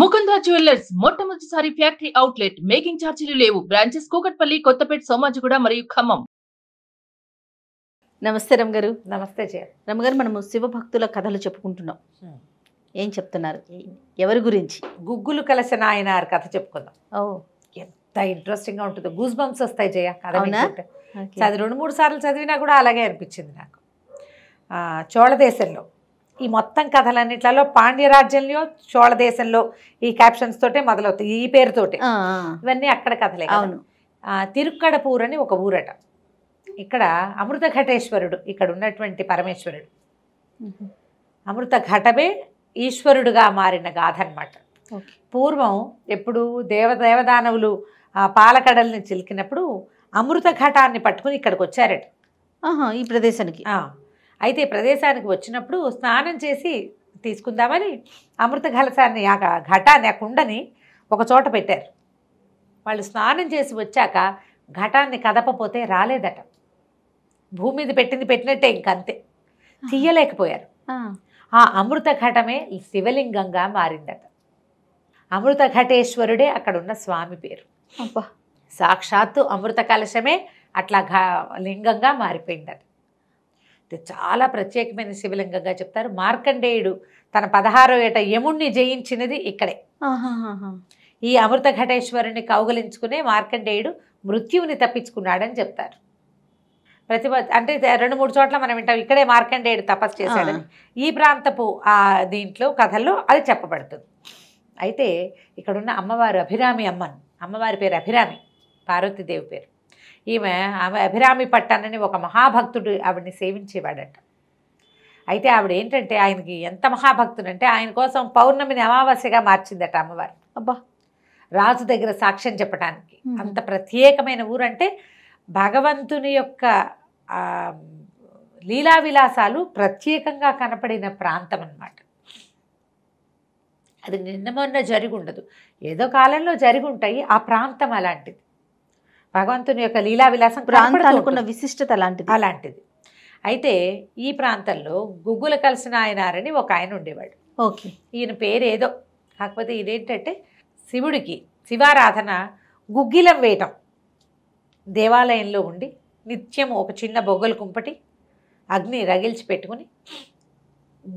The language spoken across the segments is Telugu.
ముకుంద జ్యువెలర్స్ మొట్టమొదటిసారి ఫ్యాక్టరీ అవుట్లెట్ మేకింగ్ ఛార్జీలు లేవు బ్రాంచెస్ కూకట్పల్లి కొత్తపేట సోమాజిగూడ మరియు ఖమ్మం నమస్తే రమ్ గారు నమస్తే జయ రమ్ గారు మనము శివభక్తుల కథలు చెప్పుకుంటున్నాం ఏం చెప్తున్నారు ఎవరి గురించి గుగ్గులు కలిసిన ఆయన కథ చెప్పుకుందాం ఓ ఎంత ఇంట్రెస్టింగ్గా ఉంటుందో గూస్ బంప్స్ వస్తాయి జయ కథ చదివి రెండు మూడు సార్లు చదివినా కూడా అలాగే అనిపించింది నాకు చోళదేశంలో ఈ మొత్తం కథలన్నిట్లలో పాండ్యరాజ్యంలో చోళ దేశంలో ఈ క్యాప్షన్స్ తోటే మొదలవుతాయి ఈ పేరుతోటే ఇవన్నీ అక్కడ కథలే అవును తిరుక్కడపూర్ అని ఒక ఊరట ఇక్కడ అమృత ఘటేశ్వరుడు ఇక్కడ ఉన్నటువంటి పరమేశ్వరుడు అమృత ఘటమే ఈశ్వరుడుగా మారిన గాథ అనమాట పూర్వం ఎప్పుడు దేవ దేవదానవులు పాలకడల్ని చిలికినప్పుడు అమృత ఘటాన్ని పట్టుకుని ఇక్కడికి వచ్చారట ఈ ప్రదేశానికి అయితే ప్రదేశానికి వచ్చినప్పుడు స్నానం చేసి తీసుకుందామని అమృత కలశాన్ని ఆ ఘటాన్ని ఆ కుండని ఒక చోట పెట్టారు వాళ్ళు స్నానం చేసి వచ్చాక ఘటాన్ని కదపపోతే రాలేదట భూమి మీద పెట్టింది పెట్టినట్టే ఇంకంతే తీయలేకపోయారు ఆ అమృత ఘటమే శివలింగంగా మారిందట అమృత ఘటేశ్వరుడే అక్కడున్న స్వామి పేరు సాక్షాత్తు అమృత కలశమే అట్లా ఘ లింగంగా మారిపోయిందట ఇది చాలా ప్రత్యేకమైన శివలింగంగా చెప్తారు మార్కండేయుడు తన పదహారో ఏట యముణ్ణి జయించినది ఇక్కడే ఈ అమృత ఘటేశ్వరుని కౌగలించుకునే మార్కండేయుడు మృత్యువుని తప్పించుకున్నాడని చెప్తారు ప్రతి అంటే రెండు మూడు చోట్ల మనం వింటాం ఇక్కడే మార్కండేయుడు తపస్సు చేశాడని ఈ ప్రాంతపు ఆ దీంట్లో కథల్లో అది చెప్పబడుతుంది అయితే ఇక్కడున్న అమ్మవారు అభిరామి అమ్మన్ అమ్మవారి పేరు అభిరామి పార్వతీదేవి పేరు ఈమె ఆమె అభిరామి పట్టానని ఒక మహాభక్తుడు ఆవిడ్ని సేవించేవాడట అయితే ఆవిడ ఏంటంటే ఆయనకి ఎంత మహాభక్తుడంటే ఆయన కోసం పౌర్ణమిని అమావాస్యగా మార్చిందట అమ్మవారు అబ్బా రాజు దగ్గర సాక్ష్యం చెప్పడానికి అంత ప్రత్యేకమైన ఊరంటే భగవంతుని యొక్క లీలా విలాసాలు ప్రత్యేకంగా కనపడిన ప్రాంతం అన్నమాట అది నిన్న మొన్న జరిగి ఉండదు ఏదో కాలంలో జరిగి ఉంటాయి ఆ ప్రాంతం అలాంటిది భగవంతుని యొక్క లీలా విలాసం ప్రాంతాలకున్న విశిష్టత అలాంటిది అలాంటిది అయితే ఈ ప్రాంతంలో గుగ్గుల కలిసిన ఆయనారని ఒక ఆయన ఉండేవాడు ఓకే ఈయన పేరేదో కాకపోతే ఇదేంటంటే శివుడికి శివారాధన గుగ్గిలం వేయటం దేవాలయంలో ఉండి నిత్యం ఒక చిన్న బొగ్గలు కుంపటి అగ్ని రగిల్చి పెట్టుకుని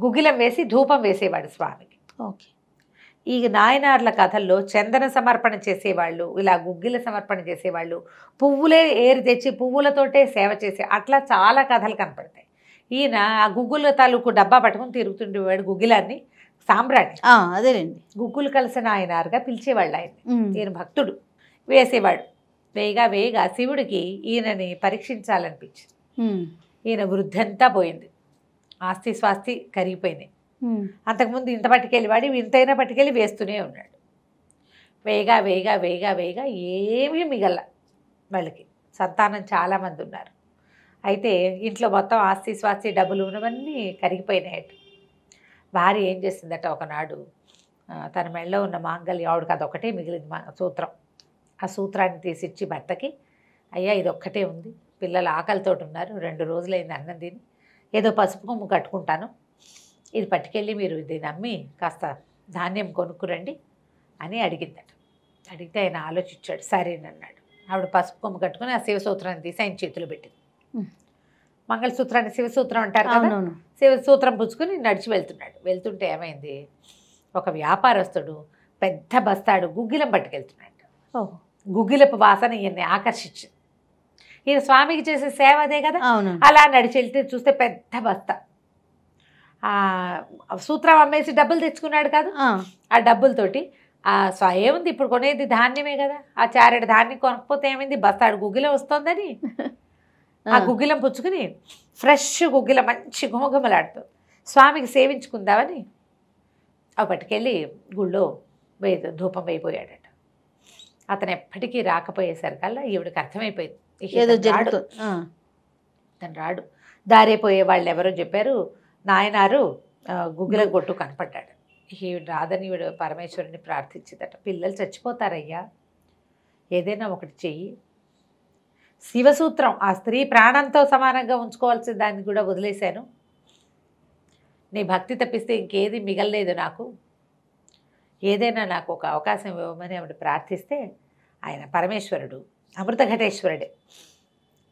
గుగ్గిలం వేసి ధూపం వేసేవాడు స్వామికి ఓకే ఈ నాయనార్ల కథల్లో చందన సమర్పణ చేసేవాళ్ళు ఇలా గుగ్గిల సమర్పణ చేసేవాళ్ళు పువ్వులే ఏరి తెచ్చి పువ్వులతోటే సేవ చేసే అట్లా చాలా కథలు కనపడతాయి ఈయన ఆ గుగ్గుల తాలూకు డబ్బా పట్టుకుని తిరుగుతుండేవాడు గుగ్గిలాన్ని సామ్రాట్ అదేనండి గుగ్గులు కలిసిన నాయనార్గా పిలిచేవాళ్ళు ఆయన ఈయన భక్తుడు వేసేవాడు వేగా వేగా శివుడికి ఈయనని పరీక్షించాలనిపించింది ఈయన వృద్ధంతా పోయింది ఆస్తి స్వాస్తి కరిగిపోయినాయి అంతకుముందు ఇంత పట్టుకెళ్ళి వాడి ఇంతైనా పట్టుకెళ్ళి వేస్తూనే ఉన్నాడు వేగా వేగా వేగా వేగా ఏమీ మిగల వాళ్ళకి సంతానం చాలామంది ఉన్నారు అయితే ఇంట్లో మొత్తం ఆస్తి స్వాస్తి డబ్బులు ఉన్నవన్నీ కరిగిపోయినాయట భార్య ఏం చేసిందట ఒకనాడు తన మెడలో ఉన్న మాంగల్యం ఆవిడకి అదొకటే మిగిలింది మా సూత్రం ఆ సూత్రాన్ని తీసిచ్చి భర్తకి అయ్యా ఇది ఒక్కటే ఉంది పిల్లలు ఆకలితోటి ఉన్నారు రెండు రోజులైంది అన్నం తిని ఏదో పసుపు కొమ్ము కట్టుకుంటాను ఇది పట్టుకెళ్ళి మీరు దీన్ని అమ్మి కాస్త ధాన్యం కొనుక్కురండి అని అడిగిందట అడిగితే ఆయన ఆలోచించాడు సరేనన్నాడు ఆవిడ పసుపు కొమ్మ కట్టుకుని ఆ శివసూత్రాన్ని తీసి ఆయన చేతిలో పెట్టింది మంగళసూత్రాన్ని శివసూత్రం అంటారు కదా శివసూత్రం పుచ్చుకుని నడిచి వెళ్తున్నాడు వెళ్తుంటే ఏమైంది ఒక వ్యాపారస్తుడు పెద్ద బస్తాడు గుగ్గిలం పట్టుకెళ్తున్నాడు గుగ్గిలపు వాసన ఈయన్ని ఆకర్షించింది ఈయన స్వామికి చేసే సేవ అదే కదా అలా నడిచి వెళ్తే చూస్తే పెద్ద బస్తా సూత్రం అమ్మేసి డబ్బులు తెచ్చుకున్నాడు కాదు ఆ డబ్బులతోటి ఏముంది ఇప్పుడు కొనేది ధాన్యమే కదా ఆ చారెడు ధాన్యం కొనకపోతే ఏమైంది బస్తాడు గుగ్గిలం వస్తుందని ఆ గుగ్గిలం పుచ్చుకుని ఫ్రెష్ గుగ్గిలం మంచి గుమగుమలాడుతుంది స్వామికి సేవించుకుందామని అప్పటికెళ్ళి గుళ్ళో వే ధూపం వేయిపోయాడట అతను ఎప్పటికీ రాకపోయేసరికల్లా ఈవిడికి అర్థమైపోయింది ఏదో జరుగుతుంది తను రాడు దారైపోయే వాళ్ళు ఎవరో చెప్పారు నాయనారు గుగ్గుల కొట్టు కనపడ్డాడు ఈ రాధని పరమేశ్వరుని ప్రార్థించిందట పిల్లలు చచ్చిపోతారయ్యా ఏదైనా ఒకటి చెయ్యి శివసూత్రం ఆ స్త్రీ ప్రాణంతో సమానంగా ఉంచుకోవాల్సిన దాన్ని కూడా వదిలేశాను నీ భక్తి తప్పిస్తే ఇంకేది మిగలలేదు నాకు ఏదైనా నాకు ఒక అవకాశం ఇవ్వమని ఆవిడ ప్రార్థిస్తే ఆయన పరమేశ్వరుడు అమృత ఘటేశ్వరుడే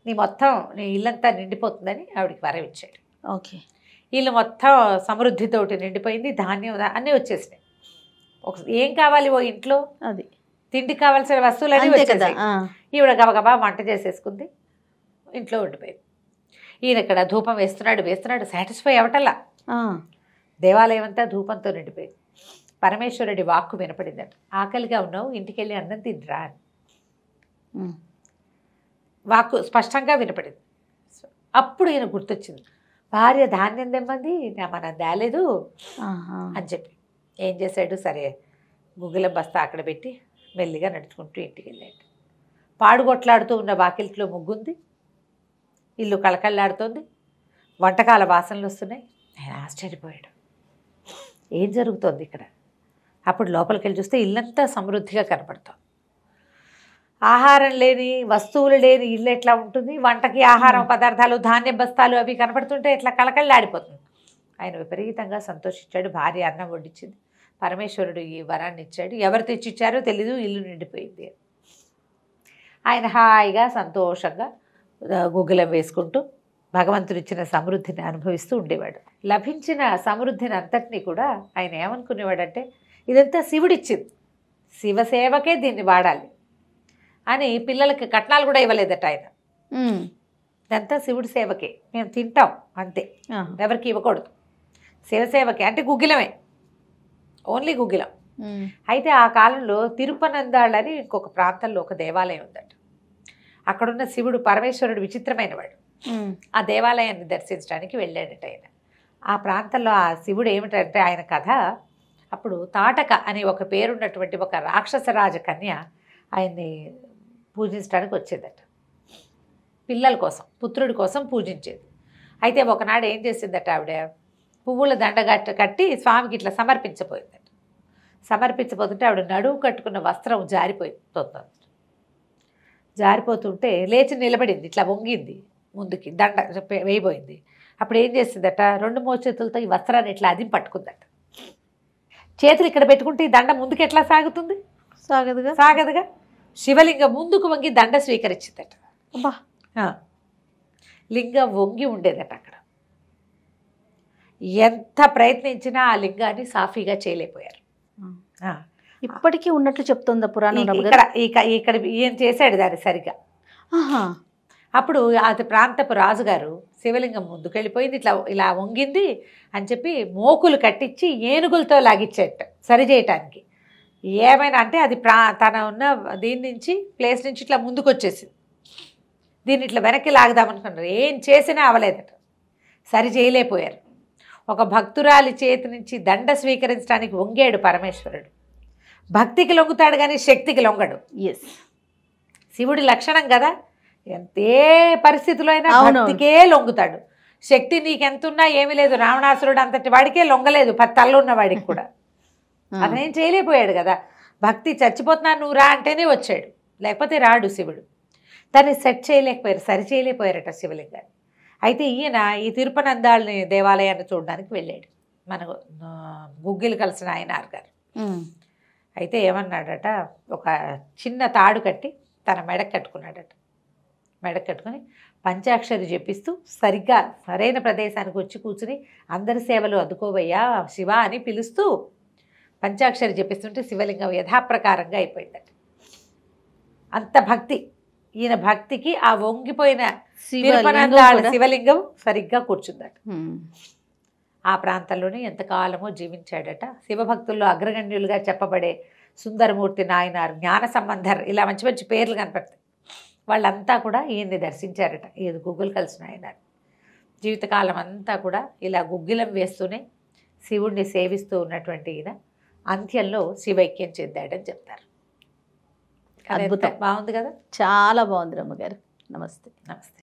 నీ మొత్తం నీ ఇల్లంతా నిండిపోతుందని ఆవిడికి వరవిచ్చాడు ఇచ్చాడు ఓకే వీళ్ళు మొత్తం సమృద్ధితోటి నిండిపోయింది ధాన్యం అన్నీ వచ్చేసినాయి ఒక ఏం కావాలి ఓ ఇంట్లో అది తిండి కావాల్సిన వస్తువులు అన్నీ కదా ఈవిడ గబగబా వంట చేసేసుకుంది ఇంట్లో ఉండిపోయింది ఈయన ఇక్కడ ధూపం వేస్తున్నాడు వేస్తున్నాడు సాటిస్ఫై అవటలా దేవాలయం అంతా ధూపంతో నిండిపోయింది పరమేశ్వరుడి వాక్కు వినపడిందట ఆకలిగా ఉన్నావు ఇంటికి వెళ్ళి అన్నం తిండ్రా వాక్కు స్పష్టంగా వినపడింది అప్పుడు ఈయన గుర్తొచ్చింది భార్య ధాన్యం తెమ్మంది మనం దాలేదు అని చెప్పి ఏం చేశాడు సరే గుగ్గుల బస్తా అక్కడ పెట్టి మెల్లిగా నడుచుకుంటూ ఇంటికి వెళ్ళాడు పాడుగొట్లాడుతూ ఉన్న బాకిల్ట్లో ముగ్గుంది ఇల్లు కళకళలాడుతోంది వంటకాల వాసనలు వస్తున్నాయి ఆయన ఆశ్చర్యపోయాడు ఏం జరుగుతోంది ఇక్కడ అప్పుడు లోపలికి వెళ్ళి చూస్తే ఇల్లంతా సమృద్ధిగా కనపడుతోంది ఆహారం లేని వస్తువులు లేని ఇల్లు ఎట్లా ఉంటుంది వంటకి ఆహారం పదార్థాలు ధాన్య బస్తాలు అవి కనపడుతుంటే ఇట్లా కలకళ్ళాడిపోతుంది ఆయన విపరీతంగా సంతోషించాడు భార్య అన్నం వడ్డించింది పరమేశ్వరుడు ఈ వరాన్ని ఇచ్చాడు ఎవరు తెచ్చిచ్చారో తెలీదు ఇల్లు నిండిపోయింది ఆయన హాయిగా సంతోషంగా గుగ్గులం వేసుకుంటూ భగవంతుడిచ్చిన సమృద్ధిని అనుభవిస్తూ ఉండేవాడు లభించిన సమృద్ధిని అంతటినీ కూడా ఆయన ఏమనుకునేవాడంటే ఇదంతా శివుడిచ్చింది శివసేవకే దీన్ని వాడాలి అని పిల్లలకి కట్నాలు కూడా ఇవ్వలేదట ఆయన ఇదంతా శివుడి సేవకే మేము తింటాం అంతే ఎవరికి ఇవ్వకూడదు శివసేవకే అంటే గుగ్గిలమే ఓన్లీ గుగ్గిలం అయితే ఆ కాలంలో తిరుపనందాళ్ళు అని ఇంకొక ప్రాంతంలో ఒక దేవాలయం ఉందట అక్కడున్న శివుడు పరమేశ్వరుడు విచిత్రమైన వాడు ఆ దేవాలయాన్ని దర్శించడానికి వెళ్ళాడట ఆయన ఆ ప్రాంతంలో ఆ శివుడు ఏమిటంటే ఆయన కథ అప్పుడు తాటక అనే ఒక పేరున్నటువంటి ఒక రాక్షసరాజ కన్య ఆయన్ని పూజించడానికి వచ్చేదట పిల్లల కోసం పుత్రుడి కోసం పూజించేది అయితే ఒకనాడు ఏం చేసిందట ఆవిడ పువ్వుల దండగట్ట కట్టి స్వామికి ఇట్లా సమర్పించబోయిందట సమర్పించబోతుంటే ఆవిడ నడువు కట్టుకున్న వస్త్రం జారిపోతుంది జారిపోతుంటే లేచి నిలబడింది ఇట్లా వంగింది ముందుకి దండ వేయబోయింది అప్పుడు ఏం చేసిందట రెండు మోచేతులతో చేతులతో ఈ వస్త్రాన్ని ఇట్లా అదిం పట్టుకుందట చేతులు ఇక్కడ పెట్టుకుంటే ఈ దండ ముందుకు ఎట్లా సాగుతుంది సాగదుగా సాగదుగా శివలింగం ముందుకు వంగి దండ స్వీకరించిందట అబ్బా లింగం వంగి ఉండేదట అక్కడ ఎంత ప్రయత్నించినా ఆ లింగాన్ని సాఫీగా చేయలేకపోయారు ఇప్పటికీ ఉన్నట్లు చెప్తుంది పురాణం ఇక్కడ ఇక్కడ ఏం చేశాడు దాన్ని సరిగా అప్పుడు అది ప్రాంతపు రాజుగారు శివలింగం ముందుకు వెళ్ళిపోయింది ఇట్లా ఇలా వంగింది అని చెప్పి మోకులు కట్టించి ఏనుగులతో లాగిచ్చేట సరి చేయటానికి ఏమైనా అంటే అది ప్రా తన ఉన్న దీని నుంచి ప్లేస్ నుంచి ఇట్లా ముందుకు వచ్చేసింది దీన్ని ఇట్లా వెనక్కి లాగుదామనుకున్నారు ఏం చేసినా అవలేదట సరి చేయలేకపోయారు ఒక భక్తురాలి చేతి నుంచి దండ స్వీకరించడానికి వంగాడు పరమేశ్వరుడు భక్తికి లొంగుతాడు కానీ శక్తికి లొంగడు ఎస్ శివుడి లక్షణం కదా ఏ పరిస్థితిలో అయినా భక్తికే లొంగుతాడు శక్తి నీకెంతున్నా ఏమీ లేదు రావణాసురుడు అంతటి వాడికే లొంగలేదు తల్లున్న వాడికి కూడా అతనేం చేయలేకపోయాడు కదా భక్తి చచ్చిపోతున్నాను నువ్వు రా అంటేనే వచ్చాడు లేకపోతే రాడు శివుడు తను సెట్ చేయలేకపోయారు సరి చేయలేకపోయారట శివలింగాన్ని అయితే ఈయన ఈ తిరుపనందాలని దేవాలయాన్ని చూడడానికి వెళ్ళాడు మన గుగ్గిలు కలిసిన ఆయన గారు అయితే ఏమన్నాడట ఒక చిన్న తాడు కట్టి తన మెడకు కట్టుకున్నాడట మెడకు కట్టుకుని పంచాక్షరి చెప్పిస్తూ సరిగ్గా సరైన ప్రదేశానికి వచ్చి కూర్చుని అందరి సేవలు అందుకోవయ్యా శివ అని పిలుస్తూ పంచాక్షరి చెప్పిస్తుంటే శివలింగం యథాప్రకారంగా అయిపోయిందట అంత భక్తి ఈయన భక్తికి ఆ వంగిపోయిన శివలింగం సరిగ్గా కూర్చుందట ఆ ప్రాంతంలోనే ఎంతకాలమో జీవించాడట శివభక్తుల్లో అగ్రగణ్యులుగా చెప్పబడే సుందరమూర్తి నాయనారు జ్ఞాన సంబంధర్ ఇలా మంచి మంచి పేర్లు కనపడతాయి వాళ్ళంతా కూడా ఈయన్ని దర్శించారట ఏది గుగ్గులు కలిసిన ఆయనారు జీవితకాలం అంతా కూడా ఇలా గుగ్గిలం వేస్తూనే శివుణ్ణి సేవిస్తూ ఉన్నటువంటి ఈయన అంత్యంలో శివైక్యం చెందాడని చెప్తారు అద్భుతం బాగుంది కదా చాలా బాగుంది రమ్మగారు నమస్తే నమస్తే